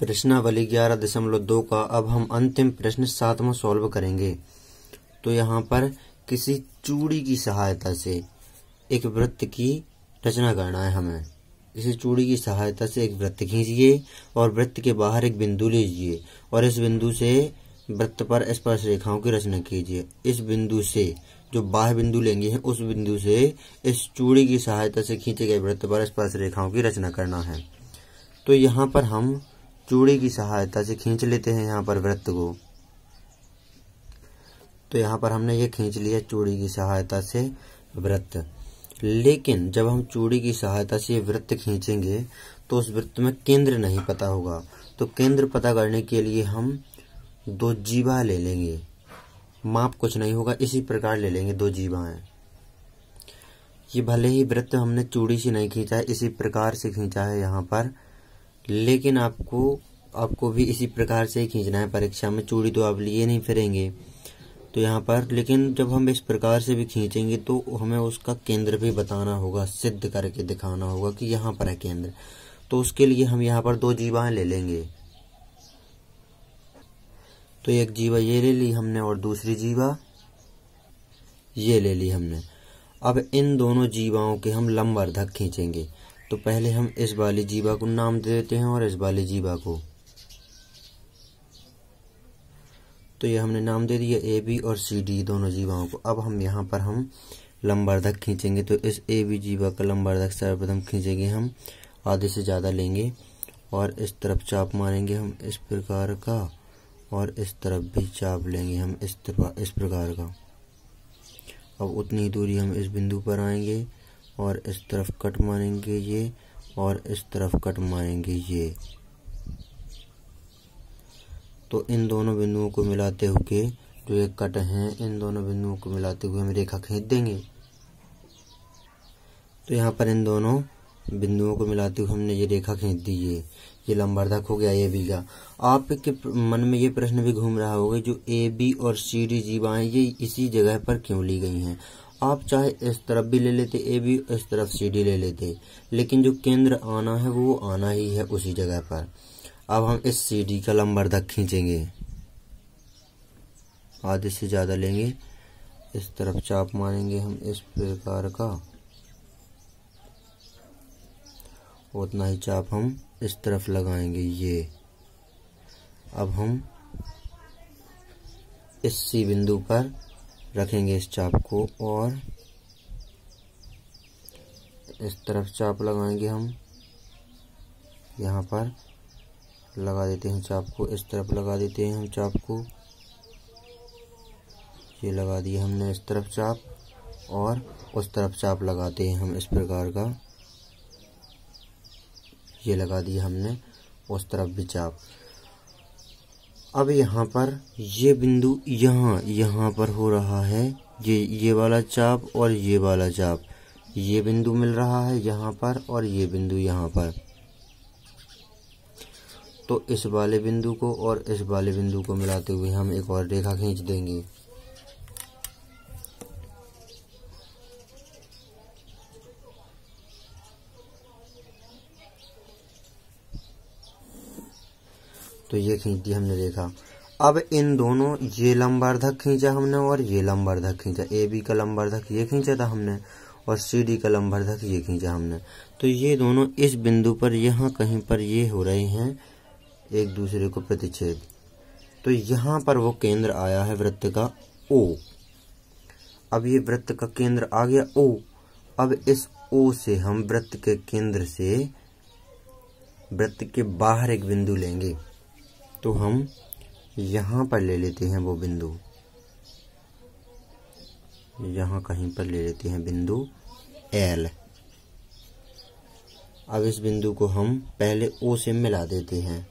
प्रश्नावली ग्यारह दशमलव दो का अब हम अंतिम प्रश्न सातवा सॉल्व करेंगे तो यहाँ पर किसी चूड़ी की सहायता से एक वृत्त की रचना करना है हमें किसी चूड़ी की सहायता से एक वृत्त खींचिए और वृत्त के बाहर एक बिंदु लीजिए और इस बिंदु से वृत्त पर स्पर्श रेखाओं की रचना कीजिए इस बिंदु से जो बाह्य बिंदु लेंगे हैं उस बिंदु से इस चूड़ी की सहायता से खींचे गए वृत्त पर स्पर्श रेखाओं की रचना करना है तो यहाँ पर हम चूड़ी की सहायता से खींच लेते हैं यहाँ पर वृत्त को तो यहाँ पर हमने ये खींच लिया चूड़ी की सहायता से वृत्त लेकिन जब हम चूड़ी की सहायता से ये वृत्त खींचेंगे तो उस वृत्त में केंद्र नहीं पता होगा तो केंद्र पता करने के लिए हम दो जीवा ले लेंगे माप कुछ नहीं होगा इसी प्रकार ले लेंगे दो जीवाएं ये भले ही वृत्त हमने चूड़ी से नहीं खींचा है इसी प्रकार से खींचा है यहाँ पर लेकिन आपको आपको भी इसी प्रकार से खींचना है परीक्षा में चूड़ी तो आप लिए नहीं फिरेंगे तो यहाँ पर लेकिन जब हम इस प्रकार से भी खींचेंगे तो हमें उसका केंद्र भी बताना होगा सिद्ध करके दिखाना होगा कि यहाँ पर है केंद्र तो उसके लिए हम यहाँ पर दो जीवाएं ले लेंगे तो एक जीवा ये ले ली हमने और दूसरी जीवा ये ले ली हमने अब इन दोनों जीवाओं के हम लंबर धक खींचेंगे तो पहले हम इस वाली जीवा को नाम दे देते हैं और इस वाली जीवा को तो ये हमने नाम दे दिया ए बी और सी डी दोनों जीवाओं को अब हम यहाँ पर हम लंबार्धक खींचेंगे तो इस ए बी जीवा का लंबार्धक सर्वप्रथम खींचेंगे हम आधे से ज़्यादा लेंगे और इस तरफ चाप मारेंगे हम इस प्रकार का और इस तरफ भी चाप लेंगे हम इस तरफ इस प्रकार का अब उतनी दूरी हम इस बिंदु पर आएंगे और इस तरफ कट मारेंगे ये और इस तरफ कट मारेंगे ये तो इन दोनों बिंदुओं को मिलाते हुए जो ये कट हैं इन दोनों बिंदुओं को मिलाते हुए हम रेखा खींच देंगे तो यहाँ पर इन दोनों बिंदुओं को मिलाते हुए हमने ये रेखा खींच दी है ये लंबर्धक हो गया ये बी का आपके मन में ये प्रश्न भी घूम रहा होगा जो ए बी और सी डी जीवाएं ये इसी जगह पर क्यों ली गई हैं आप चाहे इस तरफ भी ले लेते ए भी इस तरफ सी डी ले लेते लेकिन जो केंद्र आना है वो आना ही है उसी जगह पर अब हम इस सी डी का लंबर तक खींचेंगे आधे से ज़्यादा लेंगे इस तरफ चाप मारेंगे हम इस प्रकार का उतना ही चाप हम इस तरफ लगाएंगे ये अब हम इस सी बिंदु पर रखेंगे इस चाप को और इस तरफ चाप लगाएंगे हम यहाँ पर लगा देते हैं चाप को इस तरफ लगा देते हैं हम चाप को ये लगा दिए हमने इस तरफ चाप और उस तरफ चाप लगाते हैं हम इस प्रकार का ये लगा दिए हमने उस तरफ भी चाप अब यहाँ पर ये बिंदु यहाँ यहाँ पर हो रहा है ये ये वाला चाप और ये वाला चाप ये बिंदु मिल रहा है यहाँ पर और ये बिंदु यहाँ पर तो इस वाले बिंदु को और इस वाले बिंदु को मिलाते हुए हम एक और रेखा खींच देंगे तो ये खींच दी हमने देखा अब इन दोनों ये लंबार्धक खींचा हमने और ये लंबार्धक खींचा ए बी का लंबार्धक ये खींचा था हमने और सी डी का लंबार्धक ये खींचा हमने तो ये दोनों इस बिंदु पर यहाँ कहीं पर ये हो रहे हैं एक दूसरे को प्रतिच्छेद तो यहाँ पर वो केंद्र आया है वृत्त का ओ अब ये वृत्त का केंद्र आ गया ओ अब इस ओ से हम वृत्त के केंद्र से वृत्त के बाहर एक बिंदु लेंगे तो हम यहाँ पर ले लेते हैं वो बिंदु यहाँ कहीं पर ले लेते हैं बिंदु एल अब इस बिंदु को हम पहले ओ से मिला देते हैं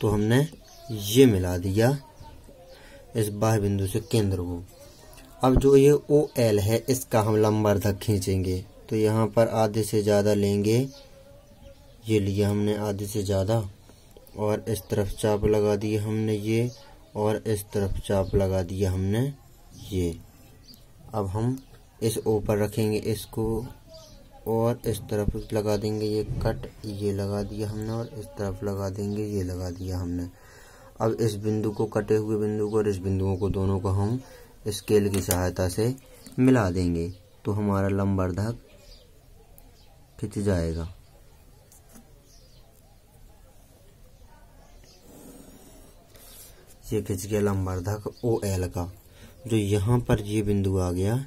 तो हमने ये मिला दिया इस बाह बिंदु से केंद्र को अब जो ये ओ एल है इसका हम लंबा अर्धक खींचेंगे तो यहाँ पर आधे से ज़्यादा लेंगे ये लिया हमने आधे से ज़्यादा और इस तरफ चाप लगा दी हमने ये और इस तरफ चाप लगा दिया हमने ये अब हम इस ऊपर रखेंगे इसको और इस तरफ लगा देंगे ये कट ये लगा दिया हमने और इस तरफ लगा देंगे ये लगा दिया हमने अब इस बिंदु को कटे हुए बिंदु को और इस बिंदुओं को दोनों को हम स्केल की सहायता से मिला देंगे तो हमारा लंबर धक खिंच जाएगा ये खिंच गया लंबर्धक ओ एल का जो यहाँ पर ये बिंदु आ गया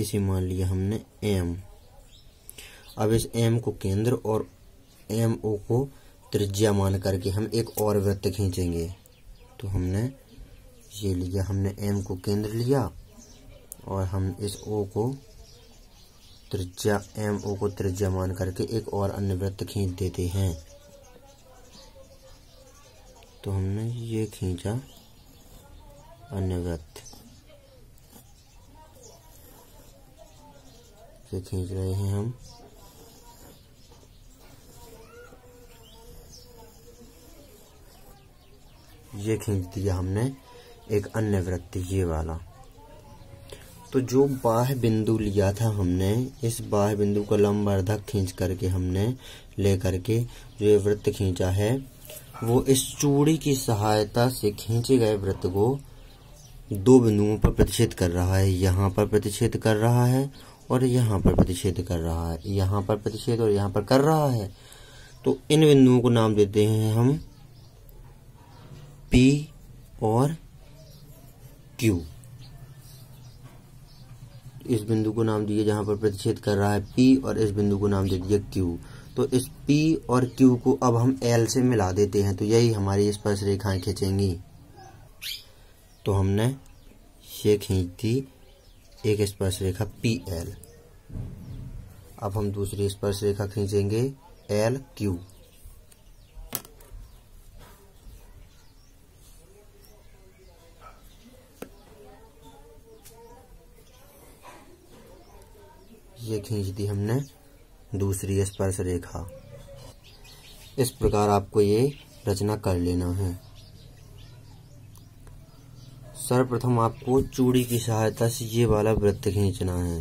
इसे मान लिया हमने एम अब इस एम को केंद्र और एम ओ को त्रिज्या मान करके हम एक और वृत्त खींचेंगे तो हमने ये लिया हमने एम को केंद्र लिया और हम इस ओ को त्रिज्या एम ओ को त्रिज्या मान करके एक और अन्य वृत्त खींच देते हैं तो हमने ये खींचा अनगत से खींच रहे हैं हम ये खींच दिया हमने एक अन्य वृत्त ये वाला तो जो बाह बिंदु लिया था हमने इस बाह बिंदु का लंबा अर्धक खींच करके हमने ले करके जो ये वृत्त खींचा है वो इस चूड़ी की सहायता से खींचे गए वृत्त को दो बिंदुओं पर प्रतिच्छेद कर रहा है यहाँ पर प्रतिच्छेद कर रहा है और यहाँ पर प्रतिच्छेद कर रहा है यहाँ पर प्रतिच्छेद और यहाँ पर कर रहा है तो इन बिंदुओं को नाम देते हैं हम पी और क्यू इस बिंदु को नाम दिए जहां पर प्रतिच्छेद कर रहा है पी और इस बिंदु को नाम दे दिया क्यू तो इस P और Q को अब हम L से मिला देते हैं तो यही हमारी स्पर्श रेखाएं खींचेंगी तो हमने ये खींच दी एक स्पर्श रेखा पी एल अब हम दूसरी स्पर्श रेखा खींचेंगे एल क्यू ये खींच दी हमने दूसरी स्पर्श रेखा इस प्रकार आपको ये रचना कर लेना है सर्वप्रथम आपको चूड़ी की सहायता से ये वाला वृत्त खींचना है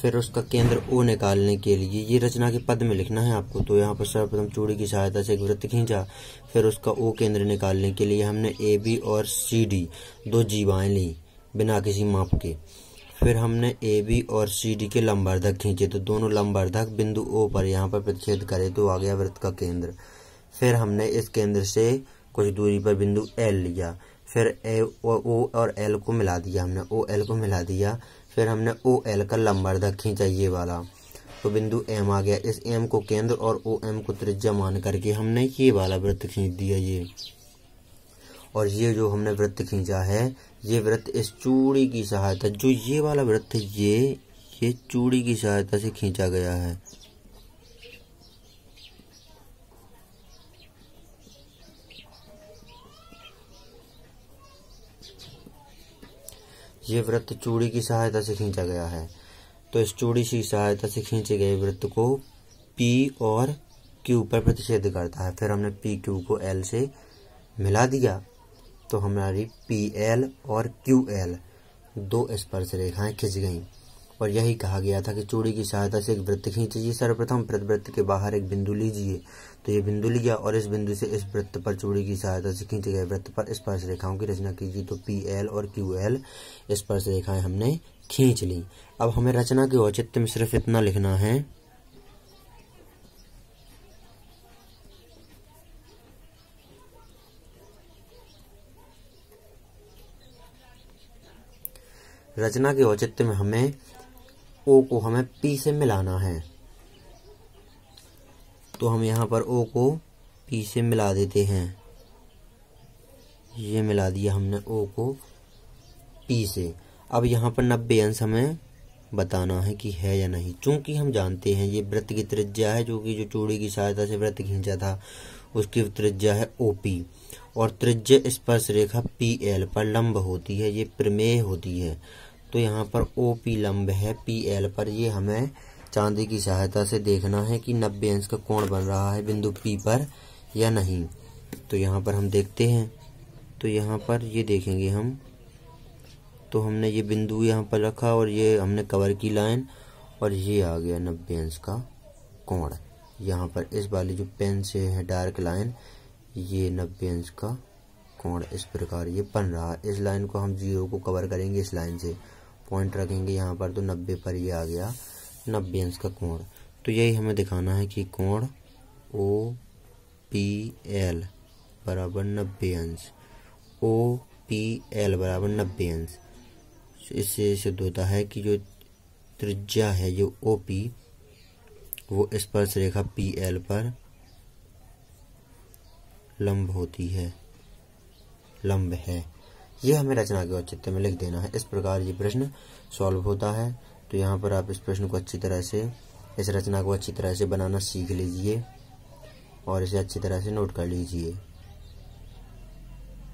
फिर उसका केंद्र ओ निकालने के लिए ये रचना के पद में लिखना है आपको तो यहाँ पर सर्वप्रथम चूड़ी की सहायता से एक वृत्त खींचा फिर उसका ओ केंद्र निकालने के लिए हमने ए बी और सी डी दो जीवाएं ली बिना किसी माप के फिर हमने ए बी और सी डी के लंबार्धक खींचे तो दोनों लंबार्धक बिंदु ओ पर यहाँ पर प्रतिच्छेद करे तो आ गया वृत्त का केंद्र फिर हमने इस केंद्र से कुछ दूरी पर बिंदु एल लिया फिर ए ओ और एल को मिला दिया हमने ओ एल को मिला दिया फिर हमने ओ एल का लंबार्धक खींचा ये वाला तो बिंदु एम आ गया इस एम को केंद्र और ओ एम को त्रिज्या मान करके हमने ये वाला वृत्त खींच दिया ये और ये जो हमने वृत्त खींचा है ये व्रत इस चूड़ी की सहायता जो ये वाला व्रत है ये ये चूड़ी की सहायता से खींचा गया है ये व्रत चूड़ी की सहायता से खींचा गया है तो इस चूड़ी की सहायता से खींचे गए व्रत को पी और क्यू पर प्रतिषेध करता है फिर हमने पी क्यू को एल से मिला दिया तो हमारी पी एल और क्यू एल दो स्पर्श रेखाएं खिंच गईं और यही कहा गया था कि चूड़ी की सहायता से एक वृत्त खींचिए सर्वप्रथम वृत्त के बाहर एक बिंदु लीजिए तो ये बिंदु लिया और इस बिंदु से इस वृत्त पर चूड़ी की सहायता से खींचे गए वृत्त पर स्पर्श रेखाओं की रचना कीजिए तो पी एल और क्यू एल स्पर्श रेखाएं हमने खींच ली अब हमें रचना के औचित्य में सिर्फ इतना लिखना है रचना के औचित्य में हमें ओ को हमें पी से मिलाना है तो हम यहाँ पर ओ को पी से मिला देते हैं ये मिला दिया हमने ओ को पी से अब यहाँ पर नब्बे अंश हमें बताना है कि है या नहीं चूंकि हम जानते हैं ये व्रत की त्रिज्या है जो कि जो चूड़ी की सहायता से व्रत खींचा था उसकी त्रिज्या है ओ पी और त्रिज्या स्पर्श रेखा पी एल पर लंब होती है ये प्रमेय होती है तो यहाँ पर ओ पी लंब है पी एल पर ये हमें चांदी की सहायता से देखना है कि नब्बे अंश का कोण बन रहा है बिंदु पी पर या नहीं तो यहाँ पर हम देखते हैं तो यहाँ पर ये देखेंगे हम तो हमने ये बिंदु यहाँ पर रखा और ये हमने कवर की लाइन और ये आ गया नब्बे अंश का कोण यहाँ पर इस वाली जो पेन से है डार्क लाइन ये नब्बे अंश का कोण इस प्रकार ये बन रहा है इस लाइन को हम जीरो को कवर करेंगे इस लाइन से पॉइंट रखेंगे यहाँ पर तो नब्बे पर ये आ गया नब्बे अंश का कोण तो यही हमें दिखाना है कि कोण ओ पी एल बराबर नब्बे अंश ओ पी एल बराबर नब्बे अंश इससे सिद्ध होता है कि जो त्रिज्या है जो ओ पी वो स्पर्श रेखा पी एल पर लंब होती है लंब है ये हमें रचना के औचित्य में लिख देना है इस प्रकार ये प्रश्न सॉल्व होता है तो यहाँ पर आप इस प्रश्न को अच्छी तरह से इस रचना को अच्छी तरह से बनाना सीख लीजिए और इसे अच्छी तरह से नोट कर लीजिए